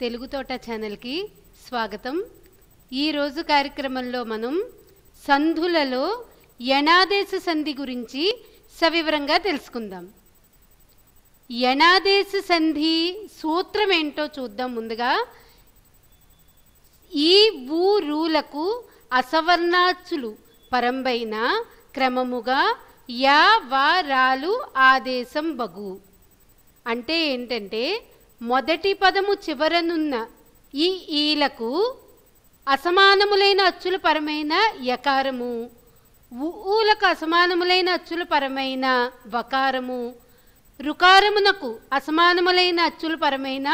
తెలుగు తోట ఛానల్కి స్వాగతం ఈరోజు కార్యక్రమంలో మనం సంధులలో యణాదేశ సంధి గురించి సవివరంగా తెలుసుకుందాం యణాదేశ సంధి సూత్రం ఏంటో చూద్దాం ముందుగా ఈ ఊరులకు అసవర్ణాచులు పరంబైన క్రమముగా యా వా రాలు ఆదేశం బగు అంటే ఏంటంటే మొదటి పదము చివరనున్న ఈ ఈలకు అసమానములైన అచ్చుల పరమైన యకారము ఊలకు అసమానములైన అచ్చుల పరమైన వకారము రుకారమునకు అసమానములైన అచ్చుల పరమైన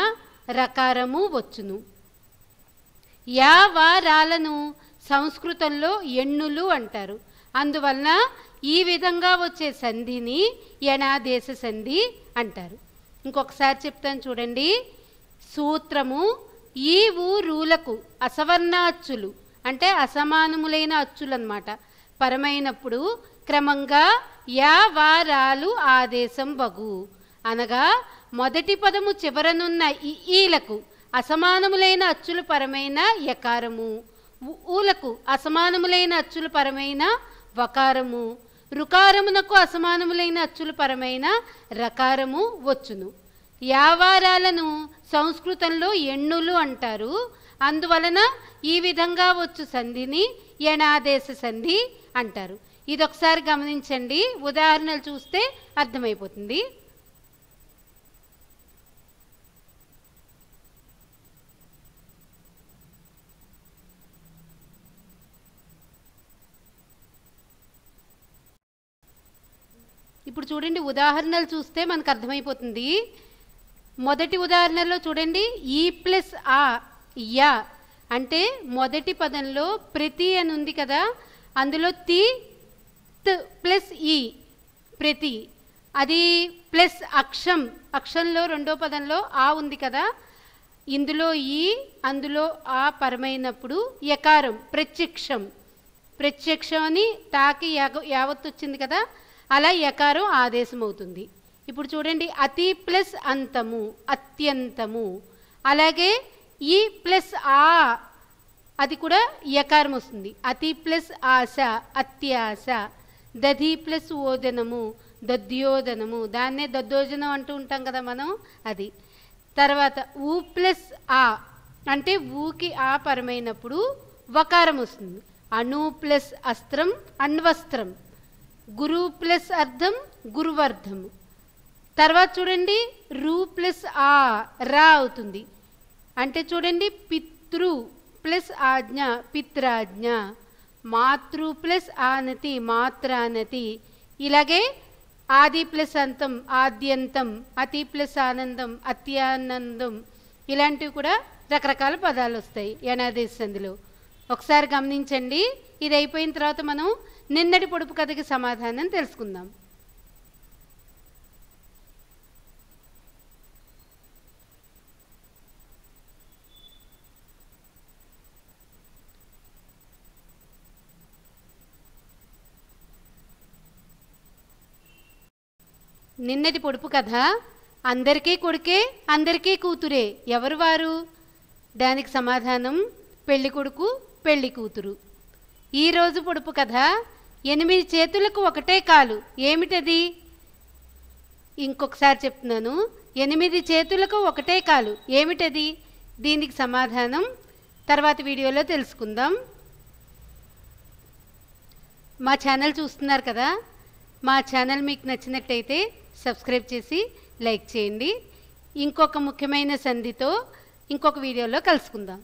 రకారము వచ్చును యా వారాలను సంస్కృతంలో ఎన్నులు అంటారు అందువలన ఈ విధంగా వచ్చే సంధిని యణాదేశ సంధి అంటారు ఇంకొకసారి చెప్తాను చూడండి సూత్రము ఈ ఊరులకు అసవర్ణ అచ్చులు అంటే అసమానములైన అచ్చులు అనమాట పరమైనప్పుడు క్రమంగా యా వారాలు ఆదేశం బగు అనగా మొదటి పదము చివరనున్న ఈలకు అసమానములైన అచ్చులు పరమైన యకారము ఊలకు అసమానములైన అచ్చులు పరమైన వకారము రుకారమునకు అసమానములైన అచ్చుల పరమైన రకారము వచ్చును యావారాలను సంస్కృతంలో ఎన్నులు అంటారు అందువలన ఈ విధంగా వచ్చు సంధిని యణాదేశ సంధి అంటారు ఇదొకసారి గమనించండి ఉదాహరణలు చూస్తే అర్థమైపోతుంది ఇప్పుడు చూడండి ఉదాహరణలు చూస్తే మనకు అర్థమైపోతుంది మొదటి ఉదాహరణలో చూడండి ఈ ప్లస్ ఆ యా అంటే మొదటి పదంలో ప్రతి అని ఉంది కదా అందులో తి ప్లస్ ఈ ప్రతి అది ప్లస్ అక్షం అక్షంలో రెండో పదంలో ఆ ఉంది కదా ఇందులో ఈ e, అందులో ఆ పరమైనప్పుడు యకారం ప్రత్యక్షం ప్రత్యక్షం అని తాకి యాగ యావత్తు వచ్చింది కదా అలా యకారు ఆదేశమవుతుంది ఇప్పుడు చూడండి అతి ప్లస్ అంతము అత్యంతము అలాగే ఈ ప్లస్ ఆ అది కూడా యకారం వస్తుంది అతి ప్లస్ ఆశ అత్యాశ దధి ప్లస్ ఓదనము దద్యోదనము దాన్నే దద్దోజనం అంటూ ఉంటాం కదా మనం అది తర్వాత ఊ ప్లస్ ఆ అంటే ఊకి ఆ పరమైనప్పుడు వకారం వస్తుంది అణు ప్లస్ అస్త్రం అణ్వస్త్రం గురు ప్లస్ అర్థం గురువర్ధము తర్వాత చూడండి రు ప్లస్ ఆ రా అవుతుంది అంటే చూడండి పితృ ప్లస్ ఆజ్ఞ పిత్రాజ్ఞ మాతృ ప్లస్ ఆనతి మాత్రానతి ఇలాగే ఆది ప్లస్ అంతం ఆద్యంతం అతి ప్లస్ ఆనందం అత్యానందం ఇలాంటివి కూడా రకరకాల పదాలు వస్తాయి యనాదేశందులో ఒకసారి గమనించండి ఇది అయిపోయిన తర్వాత మనం నిన్నటి పొడుపు కథకి సమాధానం తెలుసుకుందాం నిన్నటి పొడుపు కథ అందరికీ కొడుకే అందరికీ కూతురే ఎవరు వారు దానికి సమాధానం పెళ్ళికొడుకు కూతురు ఈరోజు పొడుపు కథ ఎనిమిది చేతులకు ఒకటే కాలు ఏమిటది ఇంకొకసారి చెప్తున్నాను ఎనిమిది చేతులకు ఒకటే కాలు ఏమిటది దీనికి సమాధానం తర్వాత వీడియోలో తెలుసుకుందాం మా ఛానల్ చూస్తున్నారు కదా మా ఛానల్ మీకు నచ్చినట్టయితే సబ్స్క్రైబ్ చేసి లైక్ చేయండి ఇంకొక ముఖ్యమైన సంధితో ఇంకొక వీడియోలో కలుసుకుందాం